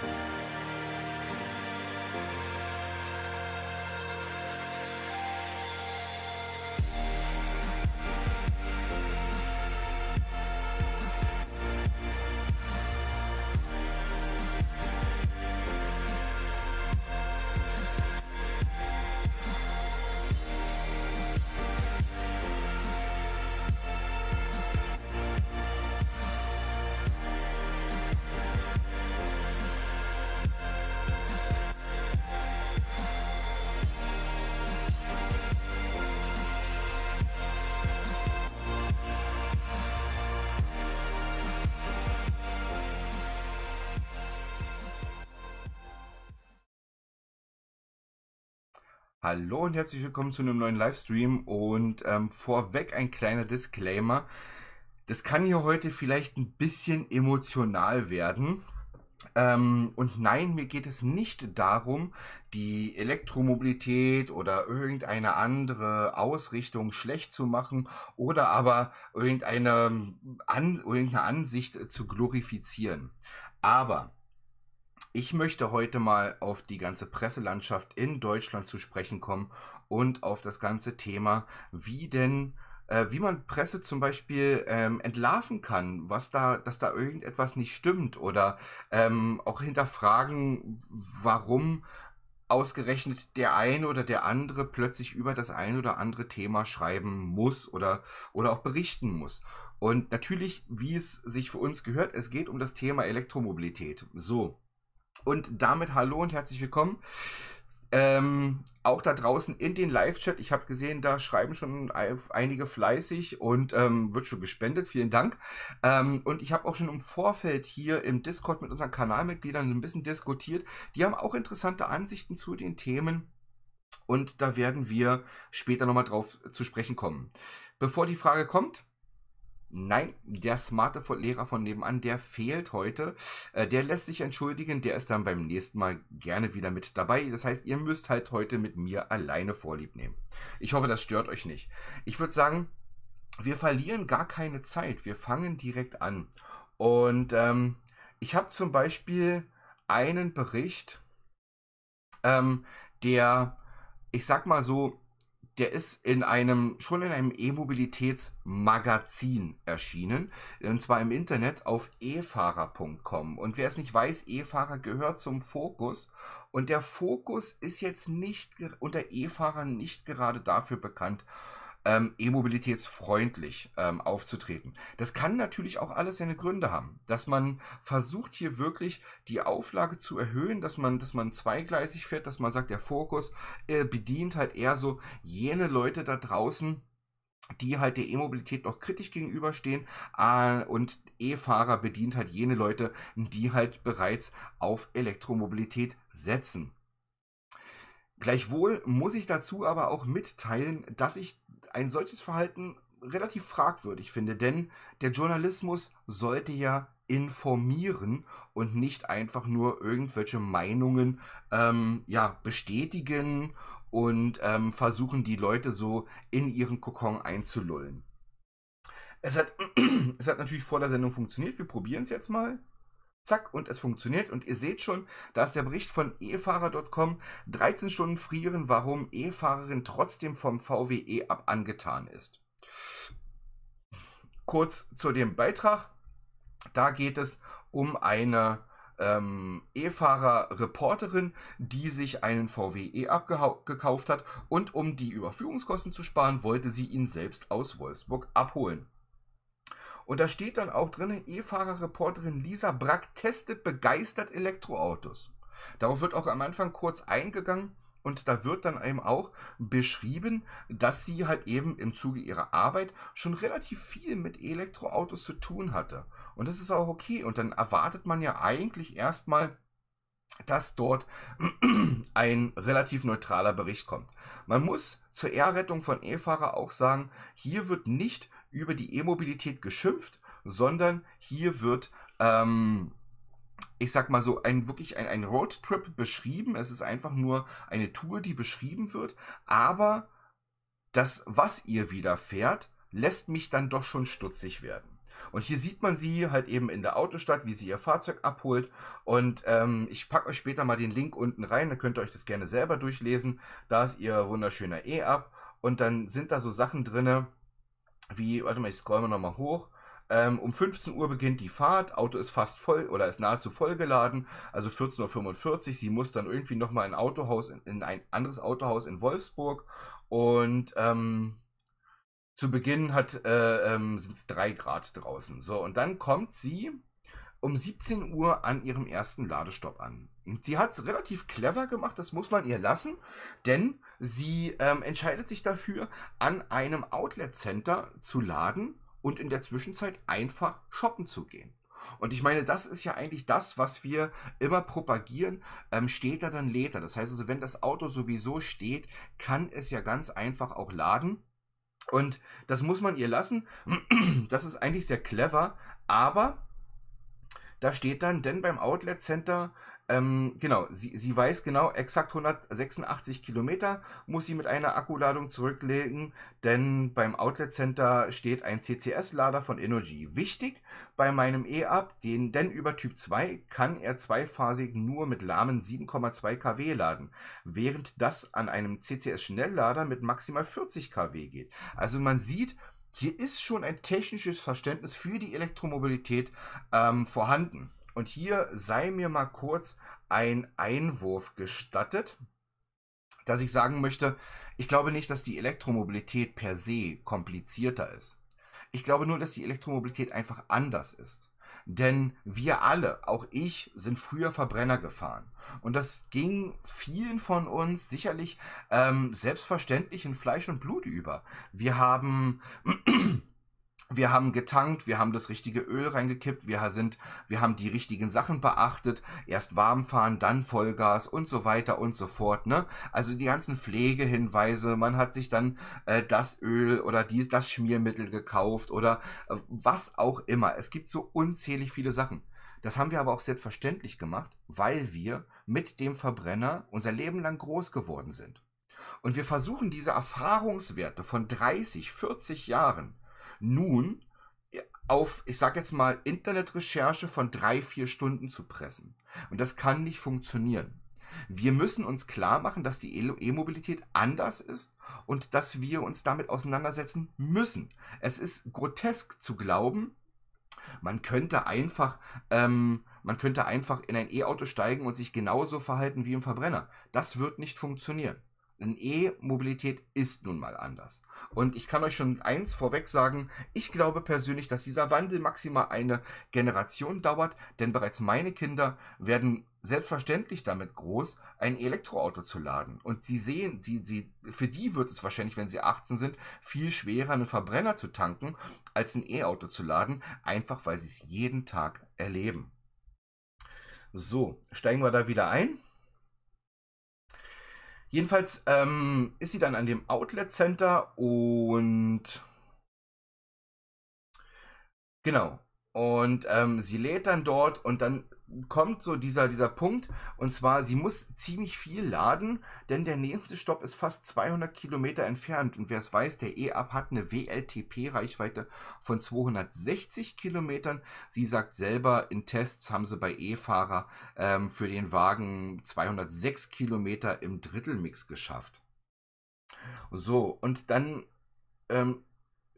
Thanks. Hallo und herzlich willkommen zu einem neuen Livestream und ähm, vorweg ein kleiner Disclaimer. Das kann hier heute vielleicht ein bisschen emotional werden. Ähm, und nein, mir geht es nicht darum, die Elektromobilität oder irgendeine andere Ausrichtung schlecht zu machen oder aber irgendeine, an, irgendeine Ansicht zu glorifizieren. Aber ich möchte heute mal auf die ganze Presselandschaft in Deutschland zu sprechen kommen und auf das ganze Thema, wie denn äh, wie man Presse zum Beispiel ähm, entlarven kann, was da, dass da irgendetwas nicht stimmt oder ähm, auch hinterfragen, warum ausgerechnet der eine oder der andere plötzlich über das ein oder andere Thema schreiben muss oder, oder auch berichten muss. Und natürlich, wie es sich für uns gehört, es geht um das Thema Elektromobilität. So. Und damit hallo und herzlich willkommen. Ähm, auch da draußen in den Live-Chat. Ich habe gesehen, da schreiben schon einige fleißig und ähm, wird schon gespendet. Vielen Dank. Ähm, und ich habe auch schon im Vorfeld hier im Discord mit unseren Kanalmitgliedern ein bisschen diskutiert. Die haben auch interessante Ansichten zu den Themen. Und da werden wir später nochmal drauf zu sprechen kommen. Bevor die Frage kommt, Nein, der smarte Lehrer von nebenan, der fehlt heute. Äh, der lässt sich entschuldigen, der ist dann beim nächsten Mal gerne wieder mit dabei. Das heißt, ihr müsst halt heute mit mir alleine Vorlieb nehmen. Ich hoffe, das stört euch nicht. Ich würde sagen, wir verlieren gar keine Zeit. Wir fangen direkt an. Und ähm, ich habe zum Beispiel einen Bericht, ähm, der, ich sag mal so, der ist in einem, schon in einem E-Mobilitätsmagazin erschienen. Und zwar im Internet auf e-fahrer.com. Und wer es nicht weiß, E-Fahrer gehört zum Fokus. Und der Fokus ist jetzt nicht unter E-Fahrern nicht gerade dafür bekannt, ähm, e-mobilitätsfreundlich ähm, aufzutreten. Das kann natürlich auch alles seine Gründe haben, dass man versucht hier wirklich die Auflage zu erhöhen, dass man, dass man zweigleisig fährt, dass man sagt, der Fokus äh, bedient halt eher so jene Leute da draußen, die halt der E-Mobilität noch kritisch gegenüberstehen äh, und E-Fahrer bedient halt jene Leute, die halt bereits auf Elektromobilität setzen. Gleichwohl muss ich dazu aber auch mitteilen, dass ich ein solches Verhalten relativ fragwürdig finde, denn der Journalismus sollte ja informieren und nicht einfach nur irgendwelche Meinungen ähm, ja, bestätigen und ähm, versuchen, die Leute so in ihren Kokon einzulullen. Es hat, es hat natürlich vor der Sendung funktioniert, wir probieren es jetzt mal. Zack, und es funktioniert. Und ihr seht schon, da ist der Bericht von efahrer.com. 13 Stunden frieren, warum E-Fahrerin trotzdem vom VWE ab angetan ist. Kurz zu dem Beitrag. Da geht es um eine ähm, E-Fahrer-Reporterin, die sich einen VWE abgekauft hat und um die Überführungskosten zu sparen, wollte sie ihn selbst aus Wolfsburg abholen. Und da steht dann auch drin, E-Fahrer-Reporterin Lisa Brack testet begeistert Elektroautos. Darauf wird auch am Anfang kurz eingegangen. Und da wird dann eben auch beschrieben, dass sie halt eben im Zuge ihrer Arbeit schon relativ viel mit Elektroautos zu tun hatte. Und das ist auch okay. Und dann erwartet man ja eigentlich erstmal, dass dort ein relativ neutraler Bericht kommt. Man muss zur Ehrrettung von E-Fahrer auch sagen, hier wird nicht über die E-Mobilität geschimpft, sondern hier wird, ähm, ich sag mal so, ein wirklich ein, ein Roadtrip beschrieben. Es ist einfach nur eine Tour, die beschrieben wird, aber das, was ihr widerfährt, lässt mich dann doch schon stutzig werden. Und hier sieht man sie halt eben in der Autostadt, wie sie ihr Fahrzeug abholt. Und ähm, ich packe euch später mal den Link unten rein, da könnt ihr euch das gerne selber durchlesen. Da ist ihr wunderschöner E ab. Und dann sind da so Sachen drinne, wie, warte mal, ich scroll mal nochmal hoch. Ähm, um 15 Uhr beginnt die Fahrt, Auto ist fast voll oder ist nahezu vollgeladen, also 14.45 Uhr. Sie muss dann irgendwie nochmal ein Autohaus, in, in ein anderes Autohaus in Wolfsburg und ähm, zu Beginn äh, ähm, sind es drei Grad draußen. So, und dann kommt sie um 17 Uhr an ihrem ersten Ladestopp an. Und sie hat es relativ clever gemacht, das muss man ihr lassen, denn Sie ähm, entscheidet sich dafür, an einem Outlet-Center zu laden und in der Zwischenzeit einfach shoppen zu gehen. Und ich meine, das ist ja eigentlich das, was wir immer propagieren. Ähm, steht da dann Leder. Das heißt also, wenn das Auto sowieso steht, kann es ja ganz einfach auch laden. Und das muss man ihr lassen. Das ist eigentlich sehr clever. Aber da steht dann, denn beim Outlet Center ähm, genau, sie, sie weiß genau, exakt 186 Kilometer muss sie mit einer Akkuladung zurücklegen, denn beim Outlet Center steht ein CCS-Lader von Energy. Wichtig bei meinem E-Up, den, denn über Typ 2 kann er zweiphasig nur mit lahmen 7,2 kW laden, während das an einem CCS-Schnelllader mit maximal 40 kW geht. Also man sieht, hier ist schon ein technisches Verständnis für die Elektromobilität ähm, vorhanden. Und hier sei mir mal kurz ein Einwurf gestattet, dass ich sagen möchte, ich glaube nicht, dass die Elektromobilität per se komplizierter ist. Ich glaube nur, dass die Elektromobilität einfach anders ist. Denn wir alle, auch ich, sind früher Verbrenner gefahren. Und das ging vielen von uns sicherlich ähm, selbstverständlich in Fleisch und Blut über. Wir haben wir haben getankt, wir haben das richtige Öl reingekippt, wir sind, wir haben die richtigen Sachen beachtet, erst warm fahren, dann Vollgas und so weiter und so fort, ne? Also die ganzen Pflegehinweise, man hat sich dann äh, das Öl oder dies, das Schmiermittel gekauft oder äh, was auch immer. Es gibt so unzählig viele Sachen. Das haben wir aber auch selbstverständlich gemacht, weil wir mit dem Verbrenner unser Leben lang groß geworden sind. Und wir versuchen diese Erfahrungswerte von 30, 40 Jahren nun äh, auf, ich sag jetzt mal, Internetrecherche von drei, vier Stunden zu pressen. Und das kann nicht funktionieren. Wir müssen uns klar machen, dass die E-Mobilität anders ist und dass wir uns damit auseinandersetzen müssen. Es ist grotesk zu glauben, man könnte einfach, ähm, man könnte einfach in ein E-Auto steigen und sich genauso verhalten wie im Verbrenner. Das wird nicht funktionieren. Denn E-Mobilität ist nun mal anders. Und ich kann euch schon eins vorweg sagen, ich glaube persönlich, dass dieser Wandel maximal eine Generation dauert, denn bereits meine Kinder werden selbstverständlich damit groß, ein Elektroauto zu laden. Und sie sehen, sie, sie, für die wird es wahrscheinlich, wenn sie 18 sind, viel schwerer, einen Verbrenner zu tanken, als ein E-Auto zu laden, einfach weil sie es jeden Tag erleben. So, steigen wir da wieder ein. Jedenfalls ähm, ist sie dann an dem Outlet Center und genau. Und ähm, sie lädt dann dort und dann kommt so dieser, dieser Punkt, und zwar, sie muss ziemlich viel laden, denn der nächste Stopp ist fast 200 Kilometer entfernt. Und wer es weiß, der E-Up hat eine WLTP-Reichweite von 260 Kilometern. Sie sagt selber, in Tests haben sie bei E-Fahrer ähm, für den Wagen 206 Kilometer im Drittelmix geschafft. So, und dann ähm,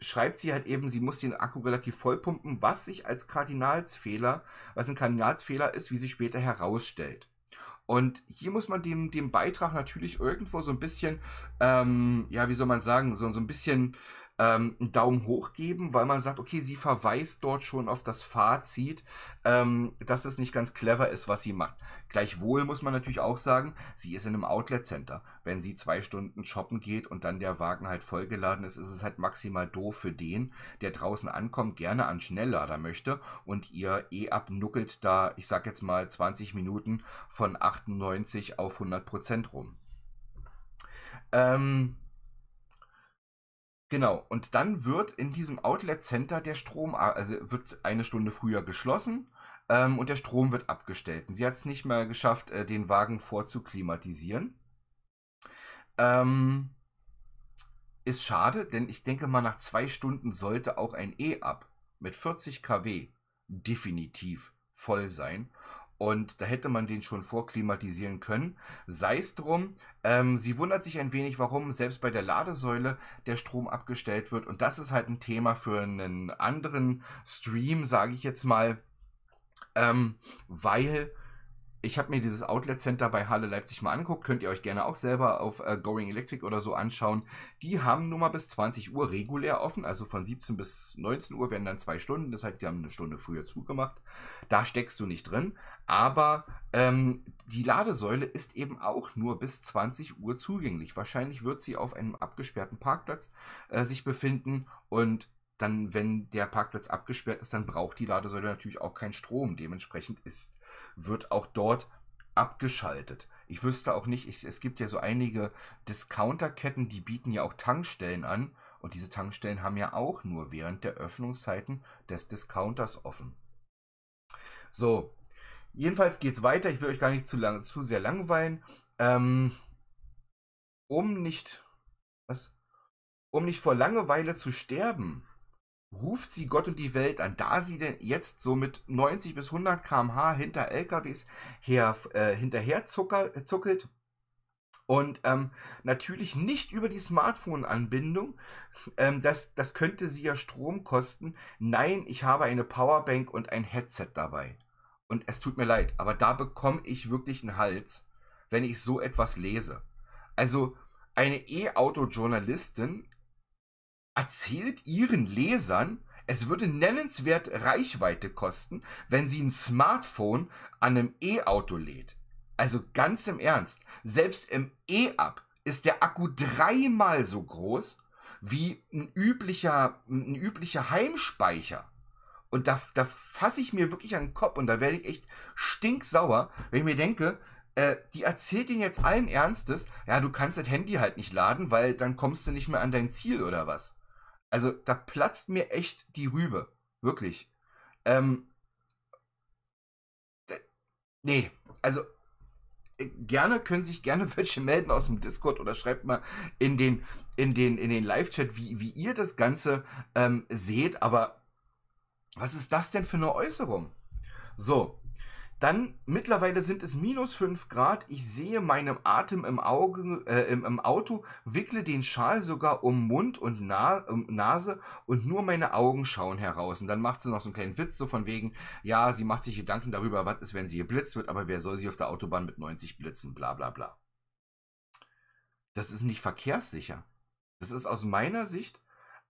schreibt sie halt eben, sie muss den Akku relativ voll pumpen, was sich als Kardinalsfehler, was ein Kardinalsfehler ist, wie sie später herausstellt. Und hier muss man dem, dem Beitrag natürlich irgendwo so ein bisschen, ähm, ja, wie soll man sagen, so, so ein bisschen ähm, einen Daumen hoch geben, weil man sagt, okay, sie verweist dort schon auf das Fazit, ähm, dass es nicht ganz clever ist, was sie macht. Gleichwohl muss man natürlich auch sagen, sie ist in einem Outlet-Center. Wenn sie zwei Stunden shoppen geht und dann der Wagen halt vollgeladen ist, ist es halt maximal doof für den, der draußen ankommt, gerne an Schnelllader möchte und ihr eh abnuckelt da, ich sag jetzt mal, 20 Minuten von 98 auf 100 Prozent rum. Ähm, Genau, und dann wird in diesem Outlet Center der Strom, also wird eine Stunde früher geschlossen ähm, und der Strom wird abgestellt. Und sie hat es nicht mehr geschafft, äh, den Wagen vorzuklimatisieren. Ähm, ist schade, denn ich denke mal, nach zwei Stunden sollte auch ein E-Up mit 40 kW definitiv voll sein. Und da hätte man den schon vorklimatisieren können. Sei es drum, ähm, sie wundert sich ein wenig, warum selbst bei der Ladesäule der Strom abgestellt wird. Und das ist halt ein Thema für einen anderen Stream, sage ich jetzt mal. Ähm, weil ich habe mir dieses Outlet Center bei Halle Leipzig mal angeguckt, könnt ihr euch gerne auch selber auf äh, Going Electric oder so anschauen. Die haben nur mal bis 20 Uhr regulär offen, also von 17 bis 19 Uhr werden dann zwei Stunden, das heißt, die haben eine Stunde früher zugemacht. Da steckst du nicht drin, aber ähm, die Ladesäule ist eben auch nur bis 20 Uhr zugänglich. Wahrscheinlich wird sie auf einem abgesperrten Parkplatz äh, sich befinden und dann, wenn der Parkplatz abgesperrt ist, dann braucht die Ladesäule natürlich auch keinen Strom. Dementsprechend ist, wird auch dort abgeschaltet. Ich wüsste auch nicht, ich, es gibt ja so einige Discounterketten, die bieten ja auch Tankstellen an. Und diese Tankstellen haben ja auch nur während der Öffnungszeiten des Discounters offen. So, jedenfalls geht es weiter. Ich will euch gar nicht zu, lang, zu sehr langweilen. Ähm, um nicht. Was? Um nicht vor Langeweile zu sterben, ruft sie Gott und die Welt an, da sie denn jetzt so mit 90 bis 100 km/h hinter LKWs her, äh, hinterher zucker, äh, zuckelt und ähm, natürlich nicht über die Smartphone-Anbindung. Ähm, das, das könnte sie ja Strom kosten. Nein, ich habe eine Powerbank und ein Headset dabei. Und es tut mir leid, aber da bekomme ich wirklich einen Hals, wenn ich so etwas lese. Also eine E-Auto-Journalistin erzählt ihren Lesern, es würde nennenswert Reichweite kosten, wenn sie ein Smartphone an einem E-Auto lädt. Also ganz im Ernst, selbst im E-Up ist der Akku dreimal so groß wie ein üblicher, ein üblicher Heimspeicher. Und da, da fasse ich mir wirklich an den Kopf und da werde ich echt stinksauer, wenn ich mir denke, äh, die erzählt ihnen jetzt allen Ernstes, ja, du kannst das Handy halt nicht laden, weil dann kommst du nicht mehr an dein Ziel oder was. Also da platzt mir echt die Rübe. Wirklich. Ähm, nee, also äh, gerne können sich gerne welche melden aus dem Discord oder schreibt mal in den in den in den Live Chat, wie wie ihr das Ganze ähm, seht. Aber was ist das denn für eine Äußerung? So, dann mittlerweile sind es minus 5 Grad. Ich sehe meinem Atem im, Auge, äh, im, im, Auto, wickle den Schal sogar um Mund und Na um Nase und nur meine Augen schauen heraus. Und dann macht sie noch so einen kleinen Witz, so von wegen, ja, sie macht sich Gedanken darüber, was ist, wenn sie geblitzt wird, aber wer soll sie auf der Autobahn mit 90 blitzen, bla bla bla. Das ist nicht verkehrssicher. Das ist aus meiner Sicht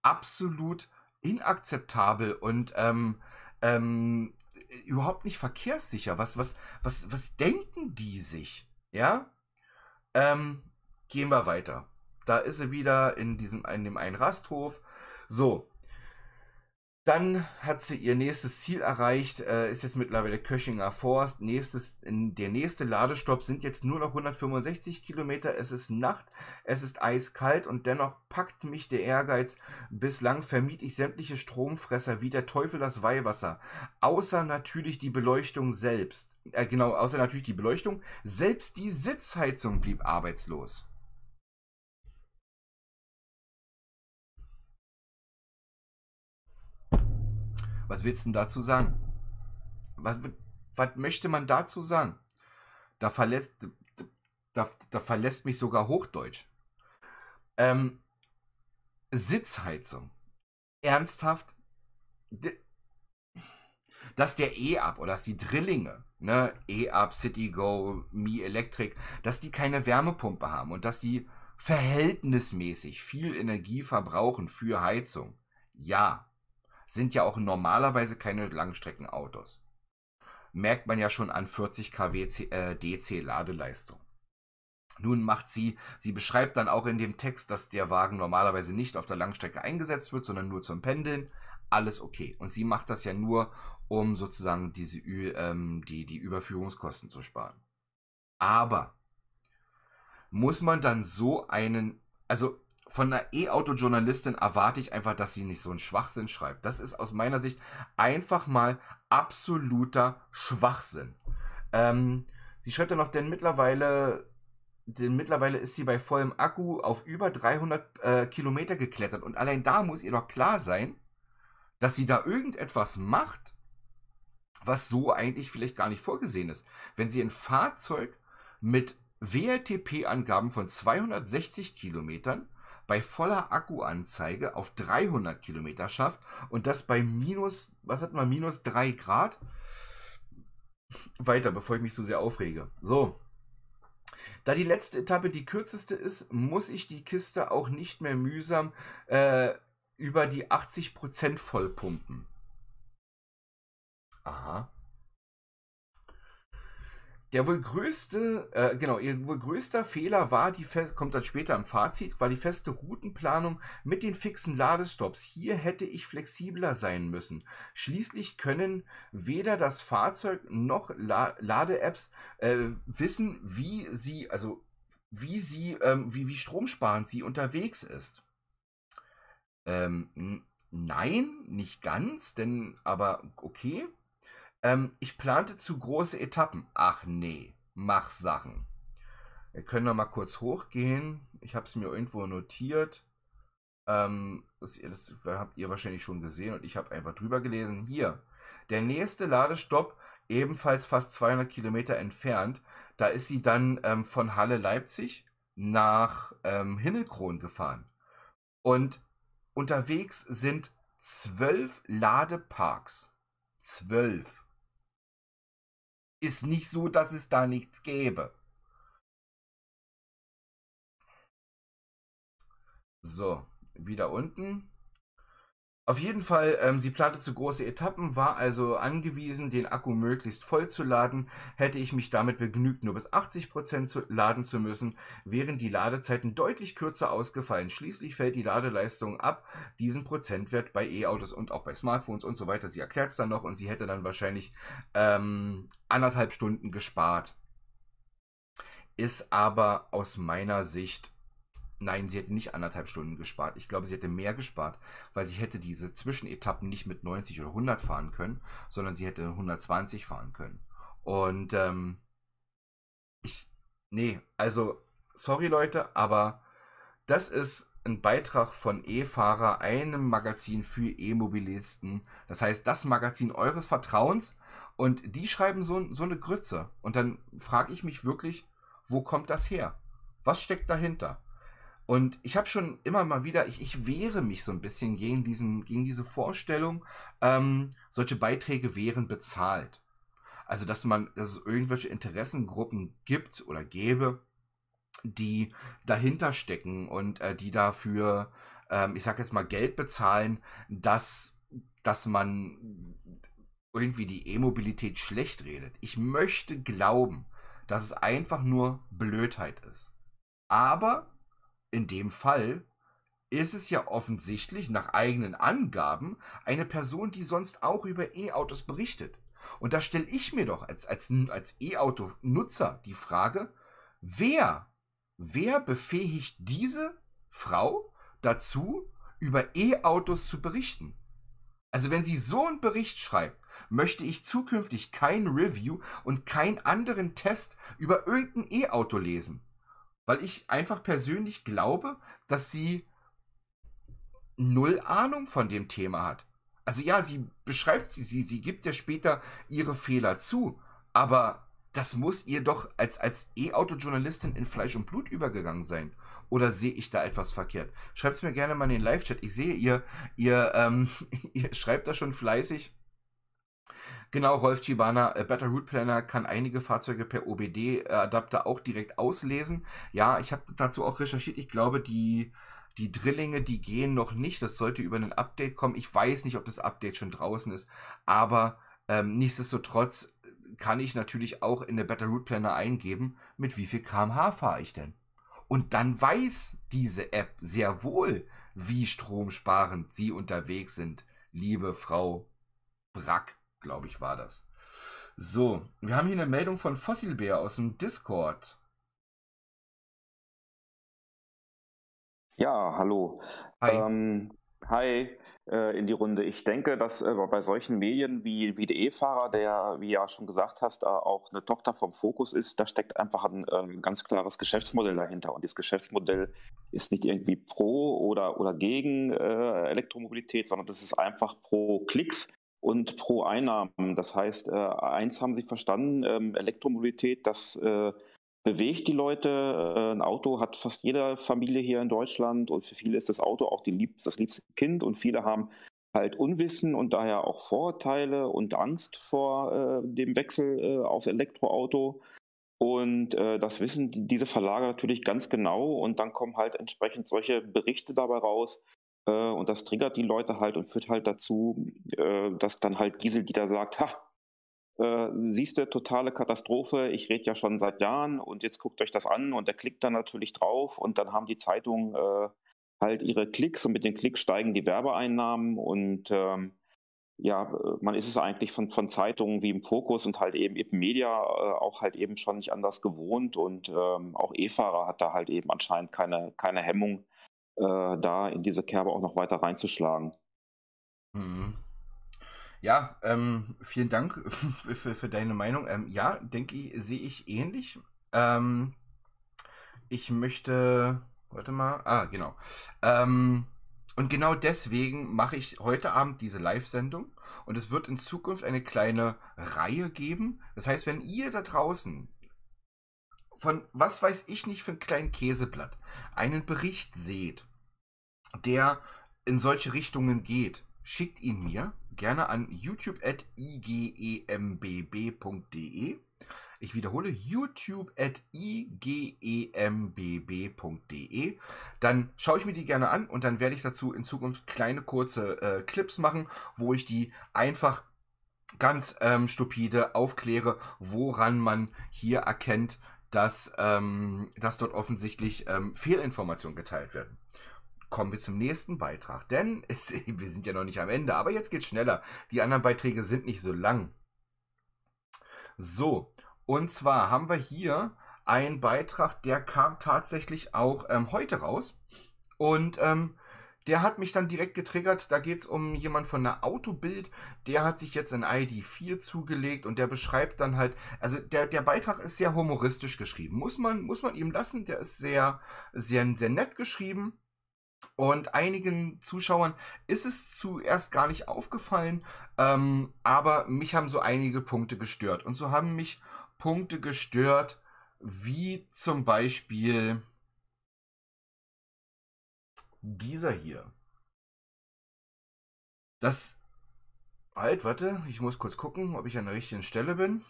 absolut inakzeptabel und ähm, ähm, überhaupt nicht verkehrssicher. Was, was, was, was denken die sich? Ja? Ähm, gehen wir weiter. Da ist sie wieder in diesem, in dem einen Rasthof. So, dann hat sie ihr nächstes Ziel erreicht, äh, ist jetzt mittlerweile Köchinger Forst. Nächstes, der nächste Ladestopp sind jetzt nur noch 165 Kilometer. Es ist Nacht, es ist eiskalt und dennoch packt mich der Ehrgeiz. Bislang vermied ich sämtliche Stromfresser wie der Teufel das Weihwasser. Außer natürlich die Beleuchtung selbst. Äh, genau, außer natürlich die Beleuchtung. Selbst die Sitzheizung blieb arbeitslos. Was willst du denn dazu sagen? Was, was möchte man dazu sagen? Da verlässt, da, da verlässt mich sogar Hochdeutsch. Ähm, Sitzheizung. Ernsthaft? Dass der E-Up oder dass die Drillinge, ne, E-Up, City Go, Mi Electric, dass die keine Wärmepumpe haben und dass sie verhältnismäßig viel Energie verbrauchen für Heizung. Ja, sind ja auch normalerweise keine Langstreckenautos. Merkt man ja schon an 40 kW DC äh, Ladeleistung. Nun macht sie, sie beschreibt dann auch in dem Text, dass der Wagen normalerweise nicht auf der Langstrecke eingesetzt wird, sondern nur zum Pendeln. Alles okay. Und sie macht das ja nur, um sozusagen diese, ähm, die, die Überführungskosten zu sparen. Aber muss man dann so einen, also von einer E-Auto-Journalistin erwarte ich einfach, dass sie nicht so einen Schwachsinn schreibt. Das ist aus meiner Sicht einfach mal absoluter Schwachsinn. Ähm, sie schreibt ja noch, denn mittlerweile, denn mittlerweile ist sie bei vollem Akku auf über 300 äh, Kilometer geklettert. Und allein da muss ihr doch klar sein, dass sie da irgendetwas macht, was so eigentlich vielleicht gar nicht vorgesehen ist. Wenn sie ein Fahrzeug mit WLTP-Angaben von 260 Kilometern bei voller Akkuanzeige auf 300 Kilometer schafft und das bei minus, was hat man, minus 3 Grad? Weiter, bevor ich mich so sehr aufrege. So. Da die letzte Etappe die kürzeste ist, muss ich die Kiste auch nicht mehr mühsam äh, über die 80% vollpumpen. Aha. Der wohl größte, äh, genau, ihr wohl größter Fehler war die, Fe kommt dann später im Fazit, war die feste Routenplanung mit den fixen Ladestops. Hier hätte ich flexibler sein müssen. Schließlich können weder das Fahrzeug noch La Lade-Apps äh, wissen, wie sie, also wie sie, ähm, wie, wie stromsparend sie unterwegs ist. Ähm, nein, nicht ganz, denn aber okay, ähm, ich plante zu große Etappen. Ach nee, mach Sachen. Wir können noch mal kurz hochgehen. Ich habe es mir irgendwo notiert. Ähm, das, das, habt ihr wahrscheinlich schon gesehen und ich habe einfach drüber gelesen. Hier, der nächste Ladestopp, ebenfalls fast 200 Kilometer entfernt. Da ist sie dann ähm, von Halle Leipzig nach ähm, Himmelkron gefahren. Und unterwegs sind zwölf Ladeparks. Zwölf. Ist nicht so, dass es da nichts gäbe. So, wieder unten. Auf jeden Fall, ähm, sie plante zu große Etappen, war also angewiesen, den Akku möglichst voll zu laden. Hätte ich mich damit begnügt, nur bis 80% zu laden zu müssen, wären die Ladezeiten deutlich kürzer ausgefallen. Schließlich fällt die Ladeleistung ab, diesen Prozentwert bei E-Autos und auch bei Smartphones und so weiter. Sie erklärt es dann noch und sie hätte dann wahrscheinlich ähm, anderthalb Stunden gespart. Ist aber aus meiner Sicht Nein, sie hätte nicht anderthalb Stunden gespart. Ich glaube, sie hätte mehr gespart, weil sie hätte diese Zwischenetappen nicht mit 90 oder 100 fahren können, sondern sie hätte 120 fahren können. Und ähm, ich, nee, also, sorry Leute, aber das ist ein Beitrag von E-Fahrer, einem Magazin für E-Mobilisten. Das heißt, das Magazin eures Vertrauens. Und die schreiben so, so eine Grütze. Und dann frage ich mich wirklich, wo kommt das her? Was steckt dahinter? Und ich habe schon immer mal wieder, ich, ich wehre mich so ein bisschen gegen, diesen, gegen diese Vorstellung, ähm, solche Beiträge wären bezahlt. Also, dass man, dass es irgendwelche Interessengruppen gibt oder gäbe, die dahinter stecken und äh, die dafür, ähm, ich sag jetzt mal, Geld bezahlen, dass, dass man irgendwie die E-Mobilität schlecht redet. Ich möchte glauben, dass es einfach nur Blödheit ist. Aber in dem Fall ist es ja offensichtlich nach eigenen Angaben eine Person, die sonst auch über E-Autos berichtet. Und da stelle ich mir doch als, als, als E-Auto-Nutzer die Frage, wer, wer befähigt diese Frau dazu, über E-Autos zu berichten? Also wenn sie so einen Bericht schreibt, möchte ich zukünftig kein Review und keinen anderen Test über irgendein E-Auto lesen. Weil ich einfach persönlich glaube, dass sie null Ahnung von dem Thema hat. Also ja, sie beschreibt sie, sie, sie gibt ja später ihre Fehler zu, aber das muss ihr doch als, als E-Auto-Journalistin in Fleisch und Blut übergegangen sein. Oder sehe ich da etwas verkehrt? Schreibt es mir gerne mal in den Live-Chat. Ich sehe, ihr, ihr, ähm, ihr schreibt da schon fleißig. Genau, Rolf Chibana, äh, Better Route Planner kann einige Fahrzeuge per OBD-Adapter äh, auch direkt auslesen. Ja, ich habe dazu auch recherchiert. Ich glaube, die, die Drillinge, die gehen noch nicht. Das sollte über ein Update kommen. Ich weiß nicht, ob das Update schon draußen ist, aber ähm, nichtsdestotrotz äh, kann ich natürlich auch in der Better Route Planner eingeben, mit wie viel kmh fahre ich denn. Und dann weiß diese App sehr wohl, wie stromsparend sie unterwegs sind, liebe Frau Brack glaube ich, war das. So, wir haben hier eine Meldung von Fossilbär aus dem Discord. Ja, hallo. Hi. Ähm, hi äh, in die Runde. Ich denke, dass äh, bei solchen Medien wie, wie der E-Fahrer, der, wie ja schon gesagt hast, äh, auch eine Tochter vom Fokus ist, da steckt einfach ein ähm, ganz klares Geschäftsmodell dahinter. Und dieses Geschäftsmodell ist nicht irgendwie pro oder, oder gegen äh, Elektromobilität, sondern das ist einfach pro Klicks und pro Einnahmen. Das heißt, äh, eins haben Sie verstanden, ähm, Elektromobilität, das äh, bewegt die Leute. Äh, ein Auto hat fast jede Familie hier in Deutschland und für viele ist das Auto auch liebste, das liebste Kind und viele haben halt Unwissen und daher auch Vorurteile und Angst vor äh, dem Wechsel äh, aufs Elektroauto. Und äh, das wissen diese Verlage natürlich ganz genau und dann kommen halt entsprechend solche Berichte dabei raus, äh, und das triggert die Leute halt und führt halt dazu, äh, dass dann halt Gieselgieter sagt, ha, äh, siehst du, totale Katastrophe, ich rede ja schon seit Jahren und jetzt guckt euch das an und der klickt dann natürlich drauf und dann haben die Zeitungen äh, halt ihre Klicks und mit den Klicks steigen die Werbeeinnahmen und ähm, ja, äh, man ist es eigentlich von, von Zeitungen wie im Fokus und halt eben eben Media äh, auch halt eben schon nicht anders gewohnt und ähm, auch E-Fahrer hat da halt eben anscheinend keine, keine Hemmung, äh, da in diese Kerbe auch noch weiter reinzuschlagen. Mhm. Ja, ähm, vielen Dank für, für, für deine Meinung. Ähm, ja, denke ich, sehe ich ähnlich. Ähm, ich möchte, warte mal, ah, genau. Ähm, und genau deswegen mache ich heute Abend diese Live-Sendung und es wird in Zukunft eine kleine Reihe geben. Das heißt, wenn ihr da draußen von was weiß ich nicht für ein kleinen Käseblatt einen Bericht seht, der in solche Richtungen geht, schickt ihn mir gerne an youtube.igembb.de. E. Ich wiederhole, youtube.igembb.de. E. Dann schaue ich mir die gerne an und dann werde ich dazu in Zukunft kleine kurze äh, Clips machen, wo ich die einfach ganz ähm, stupide aufkläre, woran man hier erkennt, dass, ähm, dass dort offensichtlich ähm, Fehlinformationen geteilt werden. Kommen wir zum nächsten Beitrag, denn es, wir sind ja noch nicht am Ende, aber jetzt geht's schneller. Die anderen Beiträge sind nicht so lang. So, und zwar haben wir hier einen Beitrag, der kam tatsächlich auch ähm, heute raus. Und ähm, der hat mich dann direkt getriggert. Da geht es um jemand von der Autobild, der hat sich jetzt in ID4 zugelegt und der beschreibt dann halt, also der, der Beitrag ist sehr humoristisch geschrieben. Muss man, muss man ihm lassen, der ist sehr, sehr, sehr nett geschrieben. Und einigen Zuschauern ist es zuerst gar nicht aufgefallen, ähm, aber mich haben so einige Punkte gestört. Und so haben mich Punkte gestört, wie zum Beispiel dieser hier. Das. Halt, warte, ich muss kurz gucken, ob ich an der richtigen Stelle bin.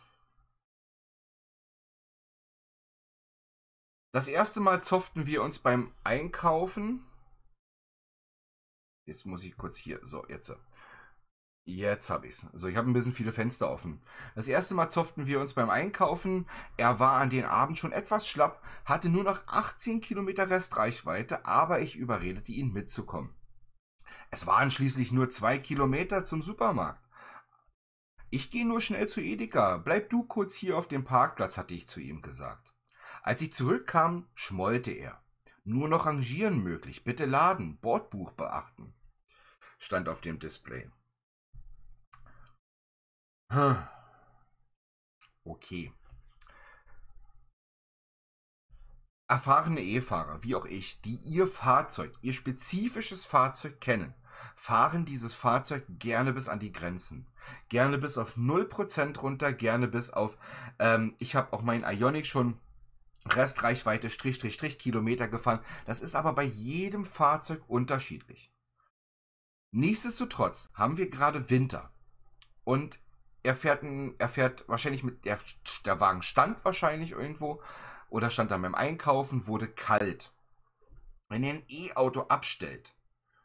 Das erste Mal zofften wir uns beim Einkaufen. Jetzt muss ich kurz hier. So, jetzt. Jetzt habe ich's. So, ich habe ein bisschen viele Fenster offen. Das erste Mal zofften wir uns beim Einkaufen. Er war an den Abend schon etwas schlapp, hatte nur noch 18 Kilometer Restreichweite, aber ich überredete ihn mitzukommen. Es waren schließlich nur zwei Kilometer zum Supermarkt. Ich gehe nur schnell zu Edeka. Bleib du kurz hier auf dem Parkplatz, hatte ich zu ihm gesagt. Als ich zurückkam, schmollte er. Nur noch rangieren möglich. Bitte laden, Bordbuch beachten. Stand auf dem Display. Hm. Okay. Erfahrene E-Fahrer, wie auch ich, die ihr Fahrzeug, ihr spezifisches Fahrzeug kennen, fahren dieses Fahrzeug gerne bis an die Grenzen. Gerne bis auf 0% runter, gerne bis auf, ähm, ich habe auch meinen Ionic schon Restreichweite, Strich, Strich, Strich, Kilometer gefahren. Das ist aber bei jedem Fahrzeug unterschiedlich. Nichtsdestotrotz haben wir gerade Winter. Und er fährt, ein, er fährt wahrscheinlich mit, der, der Wagen stand wahrscheinlich irgendwo oder stand da beim Einkaufen, wurde kalt. Wenn ihr ein E-Auto abstellt,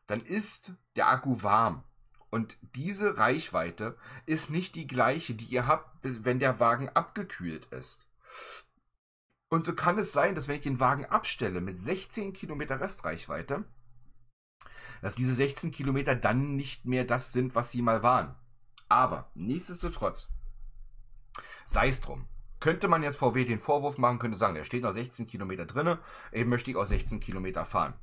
dann ist der Akku warm. Und diese Reichweite ist nicht die gleiche, die ihr habt, wenn der Wagen abgekühlt ist. Und so kann es sein, dass wenn ich den Wagen abstelle mit 16 Kilometer Restreichweite, dass diese 16 Kilometer dann nicht mehr das sind, was sie mal waren. Aber nichtsdestotrotz, sei es drum. Könnte man jetzt VW den Vorwurf machen, könnte sagen, er steht noch 16 Kilometer drinne, eben möchte ich auch 16 Kilometer fahren.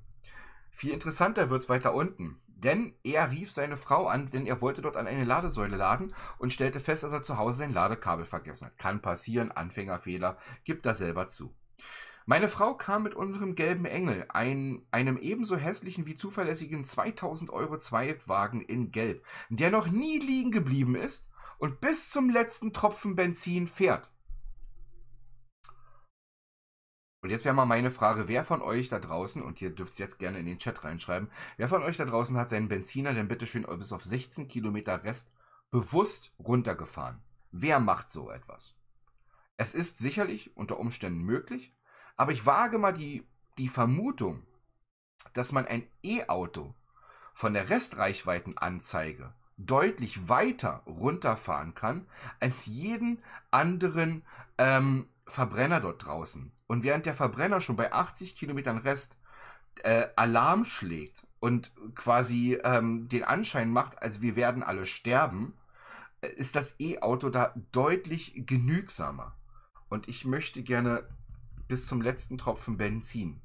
Viel interessanter wird es weiter unten, denn er rief seine Frau an, denn er wollte dort an eine Ladesäule laden und stellte fest, dass er zu Hause sein Ladekabel vergessen hat. Kann passieren, Anfängerfehler, gibt das selber zu. Meine Frau kam mit unserem gelben Engel, ein, einem ebenso hässlichen wie zuverlässigen 2000 Euro Zweitwagen in Gelb, der noch nie liegen geblieben ist und bis zum letzten Tropfen Benzin fährt. Und jetzt wäre mal meine Frage, wer von euch da draußen, und ihr dürft es jetzt gerne in den Chat reinschreiben, wer von euch da draußen hat seinen Benziner denn bitte schön bis auf 16 Kilometer Rest bewusst runtergefahren? Wer macht so etwas? Es ist sicherlich unter Umständen möglich, aber ich wage mal die, die Vermutung, dass man ein E-Auto von der Restreichweitenanzeige deutlich weiter runterfahren kann als jeden anderen ähm, Verbrenner dort draußen. Und während der Verbrenner schon bei 80 Kilometern Rest äh, Alarm schlägt und quasi ähm, den Anschein macht, als wir werden alle sterben, äh, ist das E-Auto da deutlich genügsamer. Und ich möchte gerne bis zum letzten Tropfen Benzin.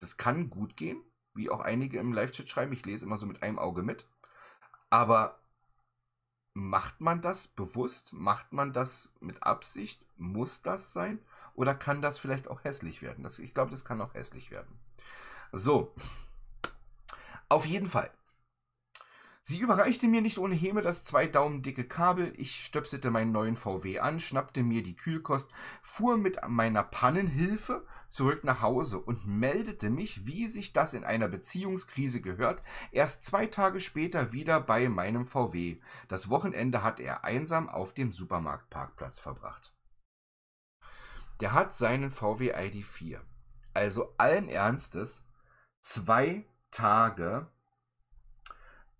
Das kann gut gehen, wie auch einige im Live-Chat schreiben. Ich lese immer so mit einem Auge mit. Aber macht man das bewusst? Macht man das mit Absicht? Muss das sein? Oder kann das vielleicht auch hässlich werden? Das, ich glaube, das kann auch hässlich werden. So. Auf jeden Fall Sie überreichte mir nicht ohne Häme das zwei Daumen dicke Kabel, ich stöpselte meinen neuen VW an, schnappte mir die Kühlkost, fuhr mit meiner Pannenhilfe zurück nach Hause und meldete mich, wie sich das in einer Beziehungskrise gehört, erst zwei Tage später wieder bei meinem VW. Das Wochenende hat er einsam auf dem Supermarktparkplatz verbracht. Der hat seinen VW ID4, also allen Ernstes, zwei Tage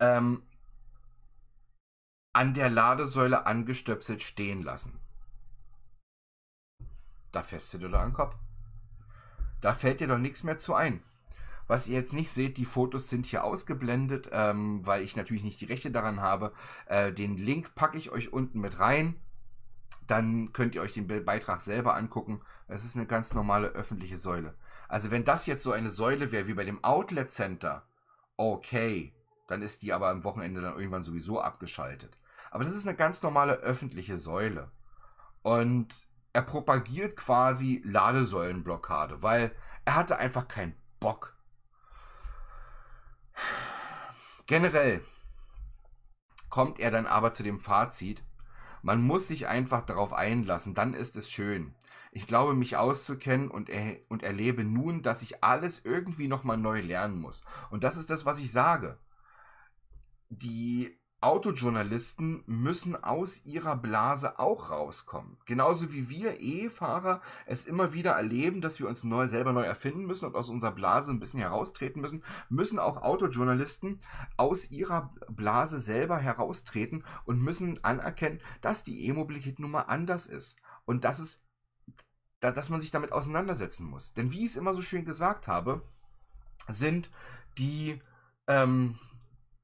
ähm, an der Ladesäule angestöpselt stehen lassen. Da fährst du dir doch an den Kopf. Da fällt dir doch nichts mehr zu ein. Was ihr jetzt nicht seht, die Fotos sind hier ausgeblendet, ähm, weil ich natürlich nicht die Rechte daran habe. Äh, den Link packe ich euch unten mit rein. Dann könnt ihr euch den Beitrag selber angucken. Es ist eine ganz normale öffentliche Säule. Also wenn das jetzt so eine Säule wäre wie bei dem Outlet Center, okay, dann ist die aber am Wochenende dann irgendwann sowieso abgeschaltet. Aber das ist eine ganz normale öffentliche Säule. Und er propagiert quasi Ladesäulenblockade, weil er hatte einfach keinen Bock. Generell kommt er dann aber zu dem Fazit, man muss sich einfach darauf einlassen, dann ist es schön. Ich glaube, mich auszukennen und, er und erlebe nun, dass ich alles irgendwie nochmal neu lernen muss. Und das ist das, was ich sage die Autojournalisten müssen aus ihrer Blase auch rauskommen. Genauso wie wir E-Fahrer es immer wieder erleben, dass wir uns neu, selber neu erfinden müssen und aus unserer Blase ein bisschen heraustreten müssen, müssen auch Autojournalisten aus ihrer Blase selber heraustreten und müssen anerkennen, dass die E-Mobilität nun mal anders ist und dass es, dass man sich damit auseinandersetzen muss. Denn wie ich es immer so schön gesagt habe, sind die ähm,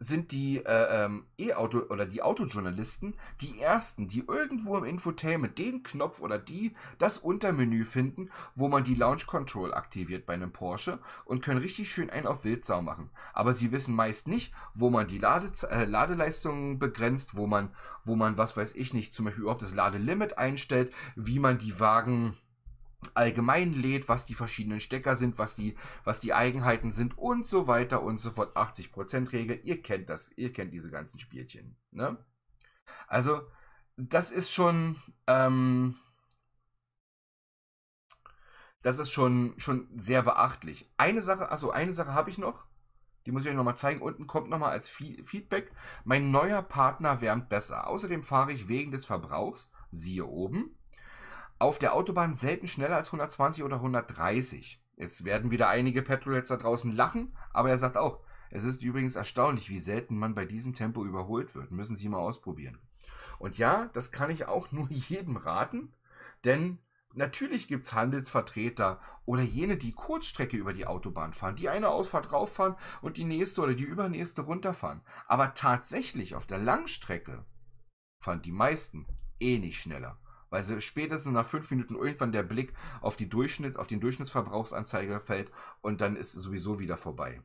sind die äh, ähm, E-Auto oder die Autojournalisten die ersten, die irgendwo im Infotainment den Knopf oder die das Untermenü finden, wo man die Launch Control aktiviert bei einem Porsche und können richtig schön einen auf Wildsau machen. Aber sie wissen meist nicht, wo man die Lade, äh, Ladeleistungen begrenzt, wo man, wo man, was weiß ich nicht, zum Beispiel überhaupt das Ladelimit einstellt, wie man die Wagen allgemein lädt, was die verschiedenen Stecker sind, was die, was die Eigenheiten sind und so weiter und so fort. 80% Regel, ihr kennt das, ihr kennt diese ganzen Spielchen. Ne? Also, das ist schon, ähm, das ist schon, schon sehr beachtlich. Eine Sache, also eine Sache habe ich noch. Die muss ich euch nochmal zeigen. Unten kommt nochmal als Feedback. Mein neuer Partner wärmt besser. Außerdem fahre ich wegen des Verbrauchs, siehe oben, auf der Autobahn selten schneller als 120 oder 130. Jetzt werden wieder einige Petrolheads da draußen lachen, aber er sagt auch, es ist übrigens erstaunlich, wie selten man bei diesem Tempo überholt wird. Müssen Sie mal ausprobieren. Und ja, das kann ich auch nur jedem raten, denn natürlich gibt es Handelsvertreter oder jene, die Kurzstrecke über die Autobahn fahren, die eine Ausfahrt rauffahren und die nächste oder die übernächste runterfahren. Aber tatsächlich auf der Langstrecke fahren die meisten eh nicht schneller weil sie spätestens nach fünf Minuten irgendwann der Blick auf, die Durchschnitt, auf den Durchschnittsverbrauchsanzeiger fällt und dann ist sowieso wieder vorbei.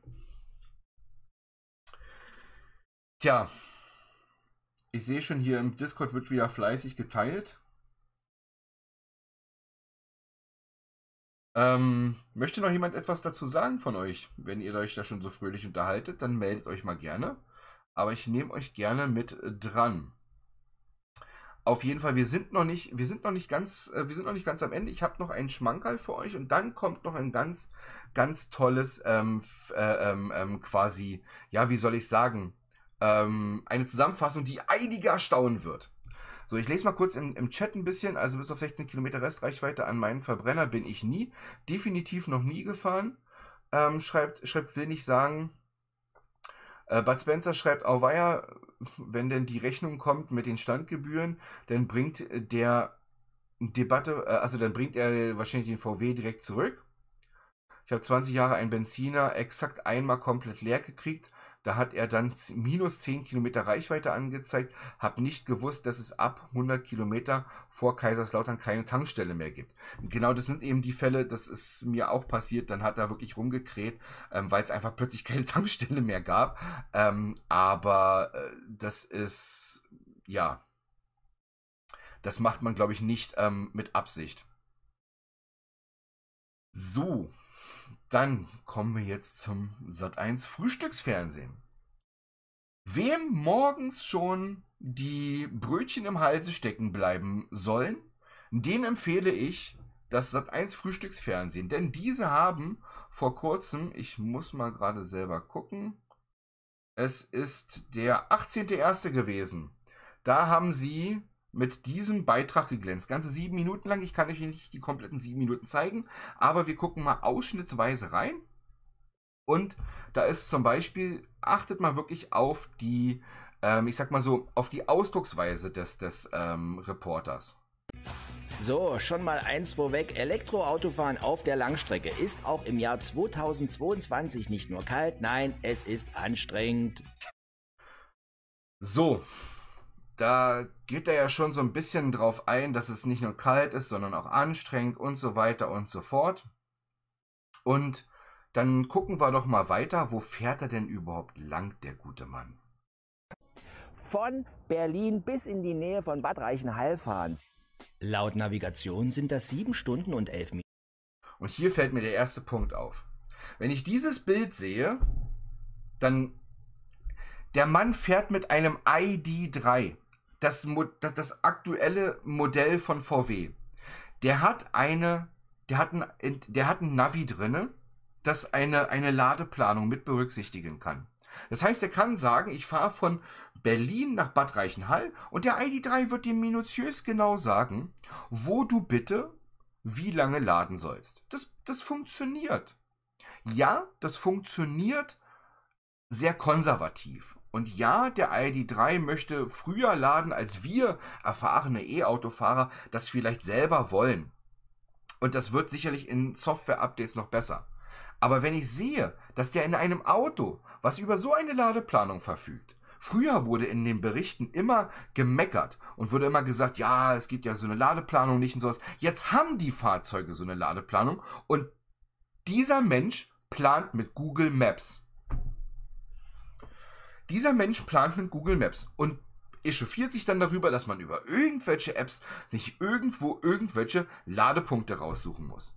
Tja, ich sehe schon hier im Discord wird wieder fleißig geteilt. Ähm, möchte noch jemand etwas dazu sagen von euch? Wenn ihr euch da schon so fröhlich unterhaltet, dann meldet euch mal gerne. Aber ich nehme euch gerne mit dran. Auf jeden Fall, wir sind noch nicht, wir sind noch nicht ganz, äh, wir sind noch nicht ganz am Ende. Ich habe noch einen Schmankerl für euch und dann kommt noch ein ganz, ganz tolles, ähm, äh, ähm, ähm, quasi, ja, wie soll ich sagen, ähm, eine Zusammenfassung, die einige erstaunen wird. So, ich lese mal kurz im, im Chat ein bisschen. Also bis auf 16 Kilometer Restreichweite an meinen Verbrenner bin ich nie, definitiv noch nie gefahren. Ähm, schreibt, schreibt, will nicht sagen. Äh, Bud Spencer schreibt, Auweia, wenn denn die Rechnung kommt mit den Standgebühren, dann bringt äh, der Debatte, äh, also dann bringt er wahrscheinlich den VW direkt zurück. Ich habe 20 Jahre einen Benziner exakt einmal komplett leer gekriegt da hat er dann minus 10 Kilometer Reichweite angezeigt. Hab nicht gewusst, dass es ab 100 Kilometer vor Kaiserslautern keine Tankstelle mehr gibt. Und genau das sind eben die Fälle, das ist mir auch passiert. Dann hat er wirklich rumgekräht, ähm, weil es einfach plötzlich keine Tankstelle mehr gab. Ähm, aber äh, das ist, ja, das macht man, glaube ich, nicht ähm, mit Absicht. So, dann kommen wir jetzt zum Sat1 Frühstücksfernsehen. Wem morgens schon die Brötchen im Halse stecken bleiben sollen, den empfehle ich das Sat1 Frühstücksfernsehen, denn diese haben vor kurzem, ich muss mal gerade selber gucken, es ist der 18.01. gewesen. Da haben sie mit diesem Beitrag geglänzt. Ganze sieben Minuten lang. Ich kann euch nicht die kompletten sieben Minuten zeigen, aber wir gucken mal ausschnittsweise rein. Und da ist zum Beispiel, achtet mal wirklich auf die, ähm, ich sag mal so, auf die Ausdrucksweise des, des ähm, Reporters. So, schon mal eins vorweg. Elektroautofahren auf der Langstrecke ist auch im Jahr 2022 nicht nur kalt, nein, es ist anstrengend. So, da geht er ja schon so ein bisschen drauf ein, dass es nicht nur kalt ist, sondern auch anstrengend und so weiter und so fort. Und dann gucken wir doch mal weiter, wo fährt er denn überhaupt lang, der gute Mann? Von Berlin bis in die Nähe von Bad Reichenhall fahren. Laut Navigation sind das sieben Stunden und elf Minuten. Und hier fällt mir der erste Punkt auf. Wenn ich dieses Bild sehe, dann. Der Mann fährt mit einem ID3 das, das, das aktuelle Modell von VW. Der hat eine, der hat ein, der hat ein Navi drinne, das eine, eine Ladeplanung mit berücksichtigen kann. Das heißt, er kann sagen, ich fahre von Berlin nach Bad Reichenhall und der ID3 wird dir minutiös genau sagen, wo du bitte wie lange laden sollst. Das, das funktioniert. Ja, das funktioniert sehr konservativ. Und ja, der ID3 möchte früher laden, als wir erfahrene E-Autofahrer das vielleicht selber wollen. Und das wird sicherlich in Software-Updates noch besser. Aber wenn ich sehe, dass der in einem Auto, was über so eine Ladeplanung verfügt, Früher wurde in den Berichten immer gemeckert und wurde immer gesagt, ja, es gibt ja so eine Ladeplanung nicht und sowas. Jetzt haben die Fahrzeuge so eine Ladeplanung und dieser Mensch plant mit Google Maps. Dieser Mensch plant mit Google Maps und echauffiert sich dann darüber, dass man über irgendwelche Apps sich irgendwo irgendwelche Ladepunkte raussuchen muss.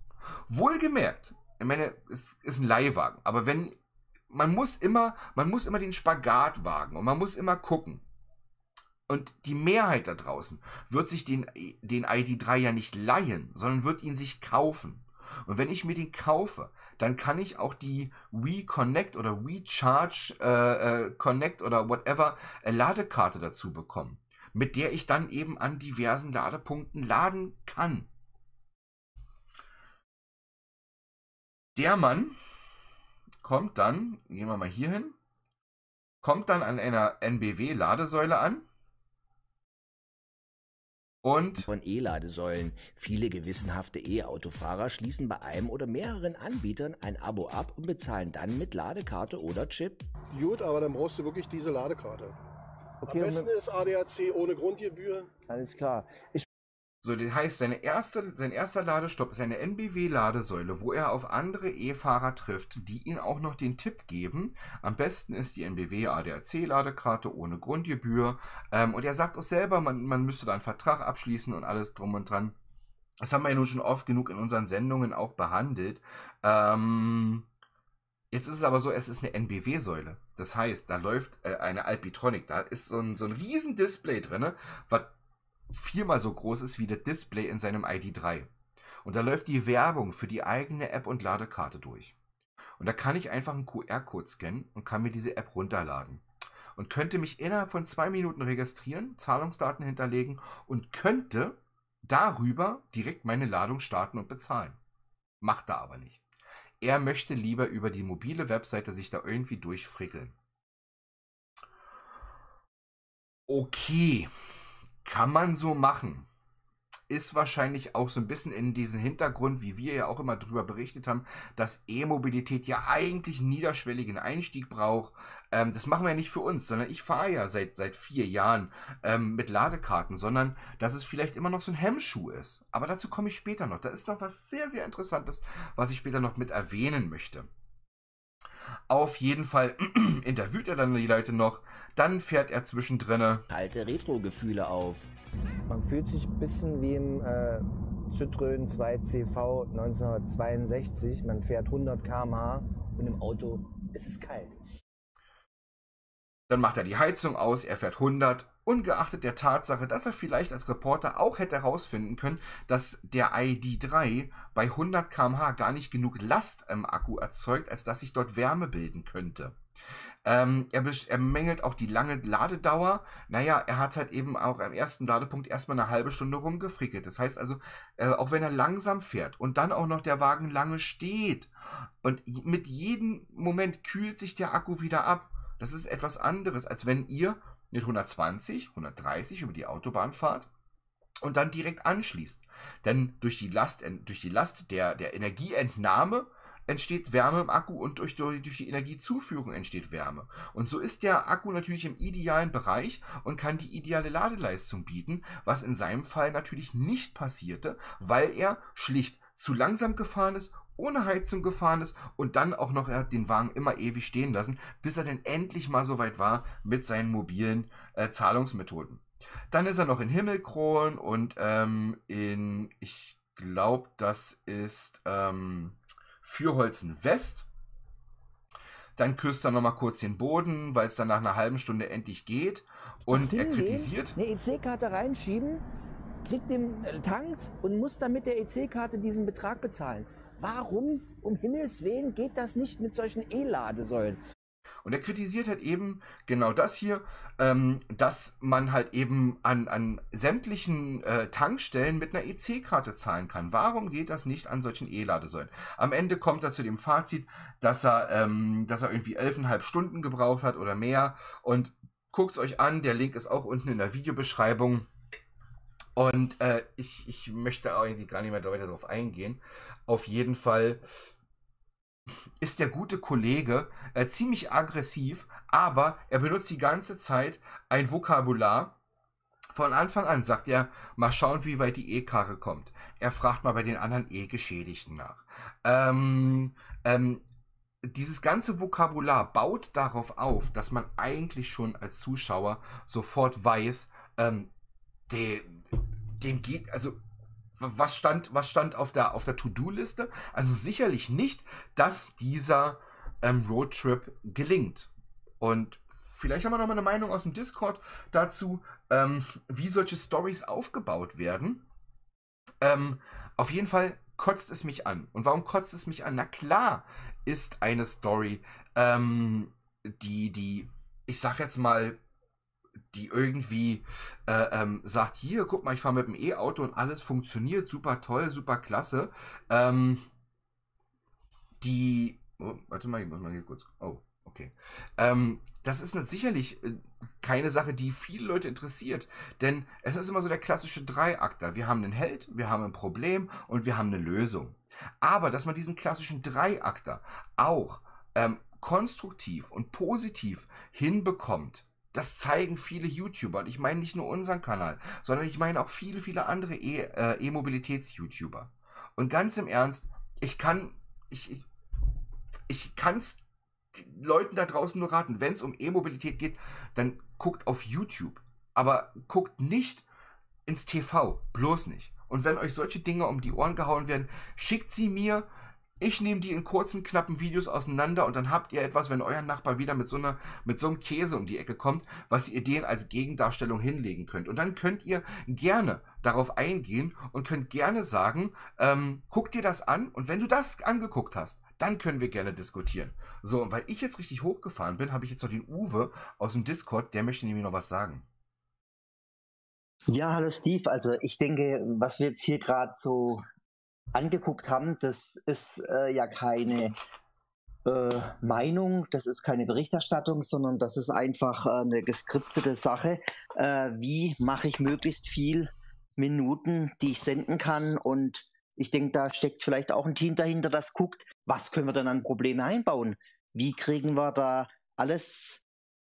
Wohlgemerkt, ich meine, es ist ein Leihwagen, aber wenn man muss immer, man muss immer den Spagat wagen und man muss immer gucken. Und die Mehrheit da draußen wird sich den, den ID3 ja nicht leihen, sondern wird ihn sich kaufen. Und wenn ich mir den kaufe, dann kann ich auch die WeConnect oder WeCharge äh, äh, Connect oder whatever äh, Ladekarte dazu bekommen, mit der ich dann eben an diversen Ladepunkten laden kann. Der Mann kommt dann, gehen wir mal hier hin, kommt dann an einer NBW-Ladesäule an und von E-Ladesäulen. Viele gewissenhafte E-Autofahrer schließen bei einem oder mehreren Anbietern ein Abo ab und bezahlen dann mit Ladekarte oder Chip. Gut, aber dann brauchst du wirklich diese Ladekarte. Okay, Am besten ist ADAC ohne Grundgebühr. Alles klar. Ich so, das heißt, seine erste, sein erster Ladestopp ist eine NBW-Ladesäule, wo er auf andere E-Fahrer trifft, die ihn auch noch den Tipp geben. Am besten ist die NBW ADAC-Ladekarte ohne Grundgebühr. Ähm, und er sagt auch selber, man, man müsste da einen Vertrag abschließen und alles drum und dran. Das haben wir ja nun schon oft genug in unseren Sendungen auch behandelt. Ähm, Jetzt ist es aber so, es ist eine NBW-Säule. Das heißt, da läuft äh, eine Alpitronic. Da ist so ein, so ein riesen drin, was viermal so groß ist wie das Display in seinem ID3. Und da läuft die Werbung für die eigene App und Ladekarte durch. Und da kann ich einfach einen QR-Code scannen und kann mir diese App runterladen. Und könnte mich innerhalb von zwei Minuten registrieren, Zahlungsdaten hinterlegen und könnte darüber direkt meine Ladung starten und bezahlen. Macht er aber nicht. Er möchte lieber über die mobile Webseite sich da irgendwie durchfrickeln. Okay, kann man so machen. Ist wahrscheinlich auch so ein bisschen in diesem Hintergrund, wie wir ja auch immer drüber berichtet haben, dass E-Mobilität ja eigentlich niederschwelligen Einstieg braucht. Ähm, das machen wir ja nicht für uns, sondern ich fahre ja seit, seit vier Jahren ähm, mit Ladekarten, sondern dass es vielleicht immer noch so ein Hemmschuh ist. Aber dazu komme ich später noch. Da ist noch was sehr, sehr Interessantes, was ich später noch mit erwähnen möchte. Auf jeden Fall interviewt er dann die Leute noch, dann fährt er zwischendrin alte Retro-Gefühle auf. Man fühlt sich ein bisschen wie im äh, Citroën 2CV 1962. Man fährt 100 km/h und im Auto ist es kalt. Dann macht er die Heizung aus, er fährt 100, ungeachtet der Tatsache, dass er vielleicht als Reporter auch hätte herausfinden können, dass der ID3 bei 100 km/h gar nicht genug Last im Akku erzeugt, als dass sich dort Wärme bilden könnte. Ähm, er, er, mängelt auch die lange Ladedauer. Naja, er hat halt eben auch am ersten Ladepunkt erstmal eine halbe Stunde rumgefrickelt. Das heißt also, äh, auch wenn er langsam fährt und dann auch noch der Wagen lange steht und mit jedem Moment kühlt sich der Akku wieder ab. Das ist etwas anderes, als wenn ihr mit 120, 130 über die Autobahn fahrt und dann direkt anschließt. Denn durch die Last, durch die Last der, der Energieentnahme entsteht Wärme im Akku und durch, durch, durch die Energiezuführung entsteht Wärme. Und so ist der Akku natürlich im idealen Bereich und kann die ideale Ladeleistung bieten, was in seinem Fall natürlich nicht passierte, weil er schlicht zu langsam gefahren ist ohne Heizung gefahren ist und dann auch noch, er hat den Wagen immer ewig stehen lassen, bis er denn endlich mal so weit war mit seinen mobilen äh, Zahlungsmethoden. Dann ist er noch in Himmelkron und ähm, in, ich glaube, das ist ähm, Fürholzen West. Dann küsst er nochmal kurz den Boden, weil es dann nach einer halben Stunde endlich geht. Und er kritisiert. Eine EC-Karte reinschieben, kriegt den äh, tankt und muss dann mit der EC-Karte diesen Betrag bezahlen. Warum um Himmels Willen geht das nicht mit solchen E-Ladesäulen? Und er kritisiert halt eben genau das hier, ähm, dass man halt eben an, an sämtlichen äh, Tankstellen mit einer EC-Karte zahlen kann. Warum geht das nicht an solchen E-Ladesäulen? Am Ende kommt er zu dem Fazit, dass er, ähm, dass er irgendwie elfeinhalb Stunden gebraucht hat oder mehr. Und guckt es euch an, der Link ist auch unten in der Videobeschreibung. Und äh, ich, ich möchte eigentlich gar nicht mehr weiter darauf eingehen auf jeden Fall ist der gute Kollege äh, ziemlich aggressiv, aber er benutzt die ganze Zeit ein Vokabular. Von Anfang an sagt er, mal schauen, wie weit die E-Karre kommt. Er fragt mal bei den anderen E-Geschädigten nach. Ähm, ähm, dieses ganze Vokabular baut darauf auf, dass man eigentlich schon als Zuschauer sofort weiß, ähm, dem, dem geht, also was stand, was stand auf der, auf der To-Do-Liste? Also sicherlich nicht, dass dieser ähm, Roadtrip gelingt. Und vielleicht haben wir noch mal eine Meinung aus dem Discord dazu, ähm, wie solche Stories aufgebaut werden. Ähm, auf jeden Fall kotzt es mich an. Und warum kotzt es mich an? Na klar ist eine Story, ähm, die, die, ich sag jetzt mal, die irgendwie äh, ähm, sagt, hier, guck mal, ich fahre mit dem E-Auto und alles funktioniert, super toll, super klasse. Ähm, die, oh, warte mal, ich muss mal hier kurz, oh, okay. Ähm, das ist sicherlich äh, keine Sache, die viele Leute interessiert, denn es ist immer so der klassische Dreiakter. Wir haben einen Held, wir haben ein Problem und wir haben eine Lösung. Aber dass man diesen klassischen Dreiakter auch ähm, konstruktiv und positiv hinbekommt, das zeigen viele YouTuber. Und ich meine nicht nur unseren Kanal, sondern ich meine auch viele, viele andere e, äh, E-Mobilitäts-YouTuber. Äh, e und ganz im Ernst, ich kann, ich, ich, ich kann es Leuten da draußen nur raten, wenn es um E-Mobilität geht, dann guckt auf YouTube. Aber guckt nicht ins TV, bloß nicht. Und wenn euch solche Dinge um die Ohren gehauen werden, schickt sie mir, ich nehme die in kurzen, knappen Videos auseinander und dann habt ihr etwas, wenn euer Nachbar wieder mit so, einer, mit so einem Käse um die Ecke kommt, was ihr denen als Gegendarstellung hinlegen könnt. Und dann könnt ihr gerne darauf eingehen und könnt gerne sagen, ähm, guck dir das an und wenn du das angeguckt hast, dann können wir gerne diskutieren. So, und weil ich jetzt richtig hochgefahren bin, habe ich jetzt noch den Uwe aus dem Discord, der möchte nämlich noch was sagen. Ja, hallo Steve. Also ich denke, was wir jetzt hier gerade so angeguckt haben. Das ist äh, ja keine äh, Meinung, das ist keine Berichterstattung, sondern das ist einfach äh, eine geskriptete Sache. Äh, wie mache ich möglichst viel Minuten, die ich senden kann und ich denke, da steckt vielleicht auch ein Team dahinter, das guckt, was können wir denn an Probleme einbauen? Wie kriegen wir da alles,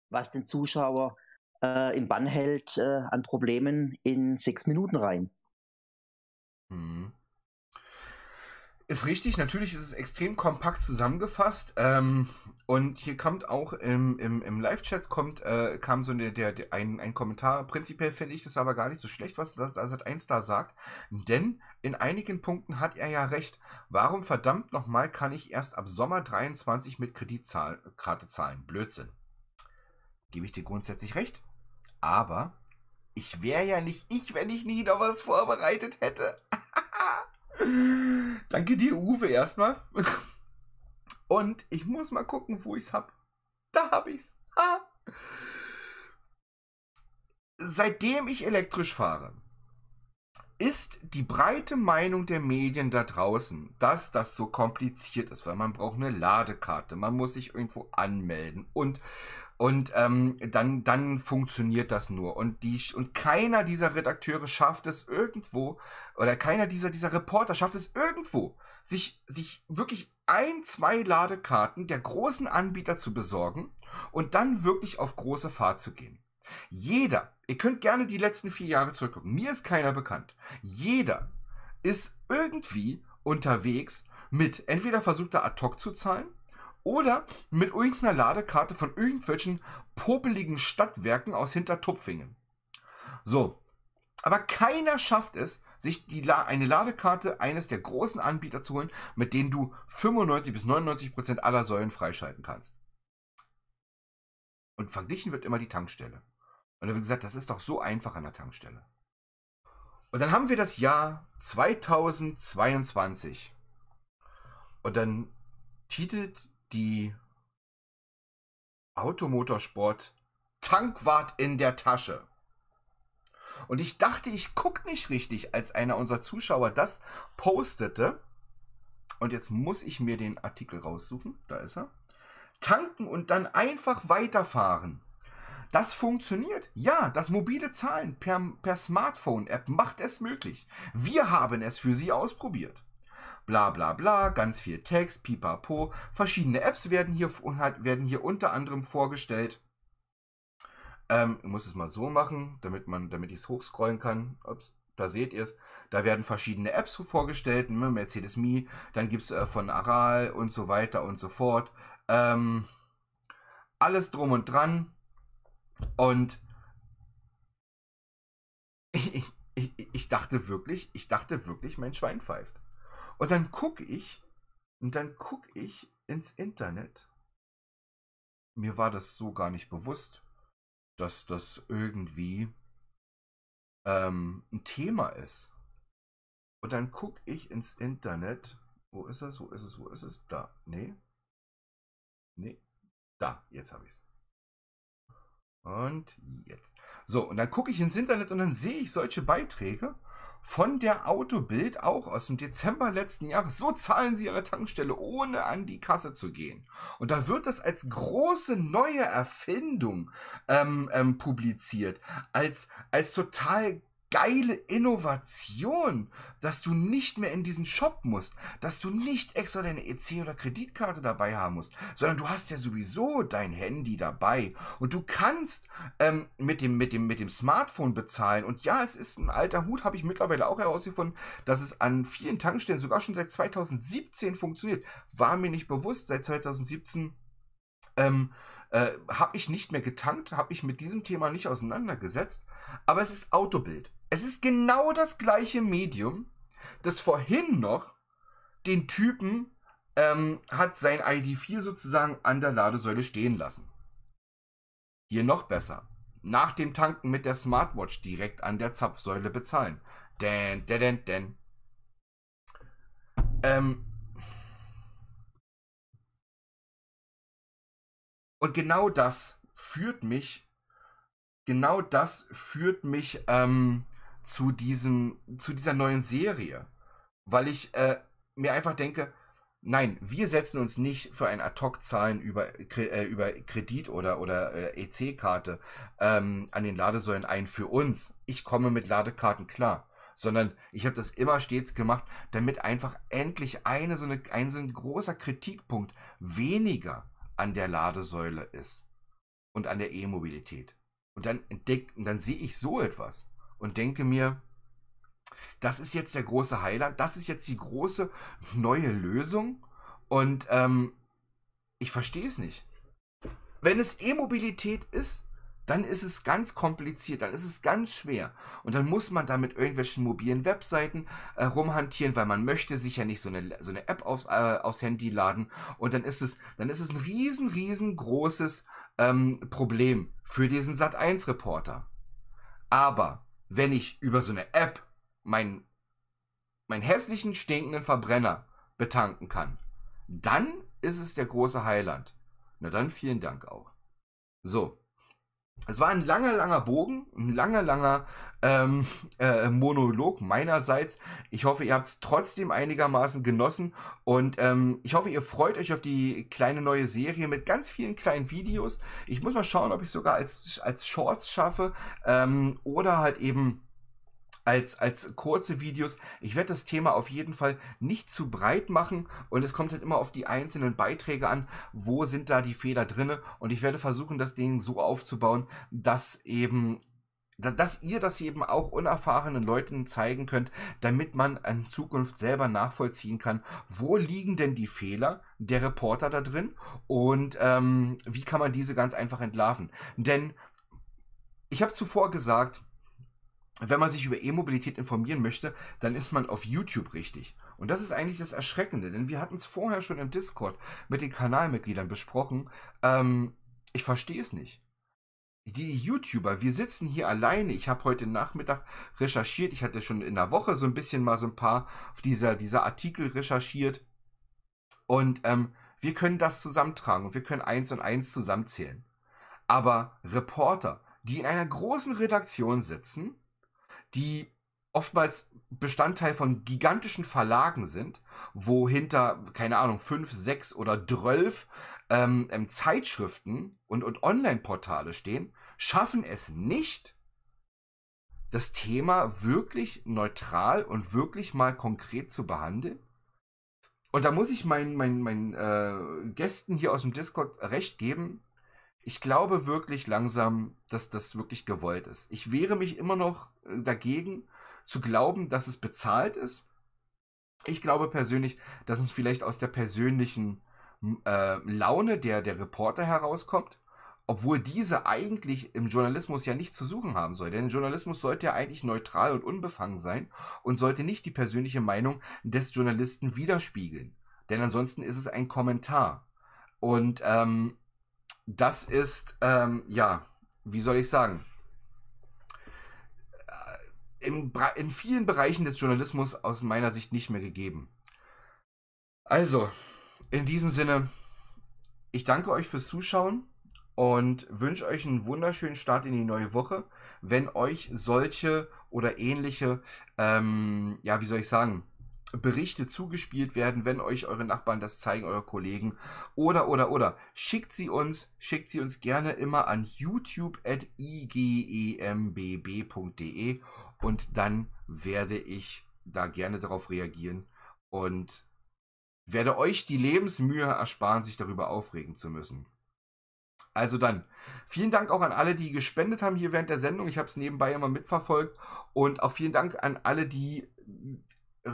was den Zuschauer äh, im Bann hält, äh, an Problemen in sechs Minuten rein? Mhm. Ist richtig, natürlich ist es extrem kompakt zusammengefasst. Ähm, und hier kommt auch im, im, im Live-Chat kommt, äh, kam so eine, der, der, ein, ein Kommentar. Prinzipiell finde ich das aber gar nicht so schlecht, was das Asset 1 da sagt. Denn in einigen Punkten hat er ja recht. Warum verdammt nochmal kann ich erst ab Sommer 23 mit Kreditkarte zahlen? Blödsinn. Gebe ich dir grundsätzlich recht. Aber ich wäre ja nicht ich, wenn ich nie noch was vorbereitet hätte. Danke dir, Uwe, erstmal. Und ich muss mal gucken, wo ich's hab. Da hab ich's. Ah. Seitdem ich elektrisch fahre, ist die breite Meinung der Medien da draußen, dass das so kompliziert ist, weil man braucht eine Ladekarte, man muss sich irgendwo anmelden und und ähm, dann dann funktioniert das nur und die und keiner dieser Redakteure schafft es irgendwo oder keiner dieser dieser Reporter schafft es irgendwo sich sich wirklich ein zwei Ladekarten der großen Anbieter zu besorgen und dann wirklich auf große Fahrt zu gehen. Jeder, ihr könnt gerne die letzten vier Jahre zurückgucken, mir ist keiner bekannt. Jeder ist irgendwie unterwegs mit, entweder versuchter ad hoc zu zahlen oder mit irgendeiner Ladekarte von irgendwelchen popeligen Stadtwerken aus Hintertupfingen. So. Aber keiner schafft es, sich die La eine Ladekarte eines der großen Anbieter zu holen, mit denen du 95 bis 99 Prozent aller Säulen freischalten kannst. Und verglichen wird immer die Tankstelle. Und er hat gesagt, das ist doch so einfach an der Tankstelle. Und dann haben wir das Jahr 2022. Und dann titelt die Automotorsport Tankwart in der Tasche. Und ich dachte, ich gucke nicht richtig, als einer unserer Zuschauer das postete. Und jetzt muss ich mir den Artikel raussuchen. Da ist er. Tanken und dann einfach weiterfahren das funktioniert. Ja, das mobile Zahlen per, per Smartphone-App macht es möglich. Wir haben es für Sie ausprobiert. Bla bla bla, ganz viel Text, pipapo. Verschiedene Apps werden hier, halt, werden hier unter anderem vorgestellt. Ähm, ich muss es mal so machen, damit, damit ich es hochscrollen kann. Ups, da seht ihr es. Da werden verschiedene Apps vorgestellt, ne, Mercedes Me, dann gibt es äh, von Aral und so weiter und so fort. Ähm, alles drum und dran. Und ich, ich, ich dachte wirklich, ich dachte wirklich, mein Schwein pfeift. Und dann gucke ich, und dann gucke ich ins Internet. Mir war das so gar nicht bewusst, dass das irgendwie ähm, ein Thema ist. Und dann gucke ich ins Internet. Wo ist es? Wo ist es? Wo ist es? Da. Nee. Nee. Da. Jetzt habe ich es. Und jetzt. So, und dann gucke ich ins Internet und dann sehe ich solche Beiträge von der Autobild auch aus dem Dezember letzten Jahres. So zahlen sie ihre Tankstelle, ohne an die Kasse zu gehen. Und da wird das als große neue Erfindung ähm, ähm, publiziert, als, als total geile Innovation, dass du nicht mehr in diesen Shop musst, dass du nicht extra deine EC oder Kreditkarte dabei haben musst, sondern du hast ja sowieso dein Handy dabei und du kannst ähm, mit dem mit dem mit dem Smartphone bezahlen. Und ja, es ist ein alter Hut, habe ich mittlerweile auch herausgefunden, dass es an vielen Tankstellen sogar schon seit 2017 funktioniert. War mir nicht bewusst. Seit 2017 ähm, äh, habe ich nicht mehr getankt, habe ich mit diesem Thema nicht auseinandergesetzt. Aber es ist Autobild. Es ist genau das gleiche Medium, das vorhin noch den Typen ähm, hat sein ID4 sozusagen an der Ladesäule stehen lassen. Hier noch besser. Nach dem Tanken mit der Smartwatch direkt an der Zapfsäule bezahlen. Denn, denn, denn, ähm Und genau das führt mich, genau das führt mich ähm, zu diesem, zu dieser neuen Serie. Weil ich äh, mir einfach denke, nein, wir setzen uns nicht für ein Ad-Hoc-Zahlen über, äh, über Kredit oder, oder äh, EC-Karte ähm, an den Ladesäulen ein für uns. Ich komme mit Ladekarten klar. Sondern ich habe das immer stets gemacht, damit einfach endlich eine, so eine, ein so ein großer Kritikpunkt weniger an der Ladesäule ist und an der E-Mobilität. Und dann entdeckt, und dann sehe ich so etwas und denke mir, das ist jetzt der große Heiland, das ist jetzt die große neue Lösung und ähm, ich verstehe es nicht. Wenn es E-Mobilität ist, dann ist es ganz kompliziert, dann ist es ganz schwer. Und dann muss man da mit irgendwelchen mobilen Webseiten äh, rumhantieren, weil man möchte sich ja nicht so eine, so eine App aufs, äh, aufs Handy laden. Und dann ist es, dann ist es ein riesen, riesengroßes ähm, Problem für diesen Sat1-Reporter. Aber wenn ich über so eine App meinen mein hässlichen, stinkenden Verbrenner betanken kann, dann ist es der große Heiland. Na dann vielen Dank auch. So, es war ein langer, langer Bogen, ein langer, langer ähm, äh, Monolog meinerseits. Ich hoffe, ihr habt es trotzdem einigermaßen genossen und ähm, ich hoffe, ihr freut euch auf die kleine neue Serie mit ganz vielen kleinen Videos. Ich muss mal schauen, ob ich es sogar als, als Shorts schaffe ähm, oder halt eben als, als kurze Videos. Ich werde das Thema auf jeden Fall nicht zu breit machen und es kommt halt immer auf die einzelnen Beiträge an, wo sind da die Fehler drinne und ich werde versuchen, das Ding so aufzubauen, dass eben dass ihr das eben auch unerfahrenen Leuten zeigen könnt, damit man in Zukunft selber nachvollziehen kann, wo liegen denn die Fehler der Reporter da drin und ähm, wie kann man diese ganz einfach entlarven. Denn ich habe zuvor gesagt, wenn man sich über E-Mobilität informieren möchte, dann ist man auf YouTube richtig. Und das ist eigentlich das Erschreckende, denn wir hatten es vorher schon im Discord mit den Kanalmitgliedern besprochen. Ähm, ich verstehe es nicht. Die YouTuber, wir sitzen hier alleine. Ich habe heute Nachmittag recherchiert. Ich hatte schon in der Woche so ein bisschen mal so ein paar auf dieser, dieser Artikel recherchiert. Und ähm, wir können das zusammentragen und wir können eins und eins zusammenzählen. Aber Reporter, die in einer großen Redaktion sitzen, die oftmals Bestandteil von gigantischen Verlagen sind, wo hinter, keine Ahnung, fünf, sechs oder drölf ähm, ähm, Zeitschriften und, und Online-Portale stehen, schaffen es nicht, das Thema wirklich neutral und wirklich mal konkret zu behandeln. Und da muss ich meinen, meinen, meinen äh, Gästen hier aus dem Discord recht geben ich glaube wirklich langsam, dass das wirklich gewollt ist. Ich wehre mich immer noch äh, dagegen, zu glauben, dass es bezahlt ist. Ich glaube persönlich, dass es vielleicht aus der persönlichen äh, Laune der, der Reporter herauskommt, obwohl diese eigentlich im Journalismus ja nichts zu suchen haben soll. Denn Journalismus sollte ja eigentlich neutral und unbefangen sein und sollte nicht die persönliche Meinung des Journalisten widerspiegeln. Denn ansonsten ist es ein Kommentar. Und ähm, das ist, ähm, ja, wie soll ich sagen? Äh, in, in vielen Bereichen des Journalismus aus meiner Sicht nicht mehr gegeben. Also, in diesem Sinne, ich danke euch fürs Zuschauen und wünsche euch einen wunderschönen Start in die neue Woche. Wenn euch solche oder ähnliche, ähm, ja, wie soll ich sagen, Berichte zugespielt werden, wenn euch eure Nachbarn das zeigen, eure Kollegen oder oder oder. Schickt sie uns, schickt sie uns gerne immer an youtube@igembb.de e und dann werde ich da gerne darauf reagieren und werde euch die Lebensmühe ersparen, sich darüber aufregen zu müssen. Also dann, vielen Dank auch an alle, die gespendet haben hier während der Sendung. Ich habe es nebenbei immer mitverfolgt. Und auch vielen Dank an alle, die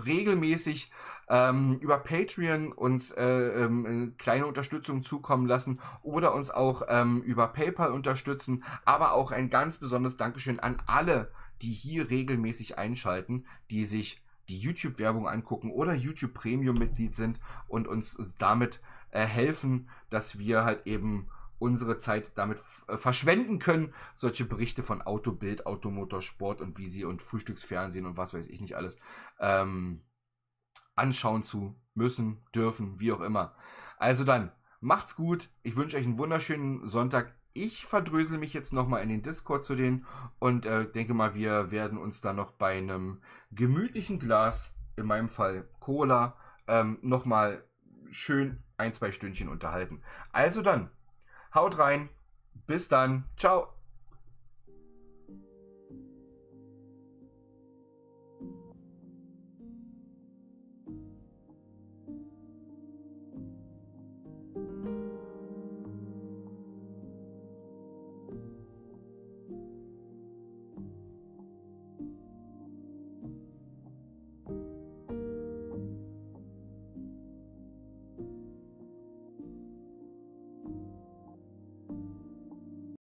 regelmäßig ähm, über Patreon uns äh, ähm, äh, kleine Unterstützung zukommen lassen oder uns auch ähm, über PayPal unterstützen. Aber auch ein ganz besonderes Dankeschön an alle, die hier regelmäßig einschalten, die sich die YouTube-Werbung angucken oder YouTube Premium-Mitglied sind und uns äh, damit äh, helfen, dass wir halt eben unsere Zeit damit äh, verschwenden können, solche Berichte von Autobild, Automotorsport und wie sie und Frühstücksfernsehen und was weiß ich nicht alles ähm, anschauen zu müssen, dürfen, wie auch immer. Also dann, macht's gut. Ich wünsche euch einen wunderschönen Sonntag. Ich verdrösel mich jetzt nochmal in den Discord zu denen und äh, denke mal, wir werden uns dann noch bei einem gemütlichen Glas, in meinem Fall Cola, ähm, nochmal schön ein, zwei Stündchen unterhalten. Also dann, Haut rein. Bis dann. Ciao.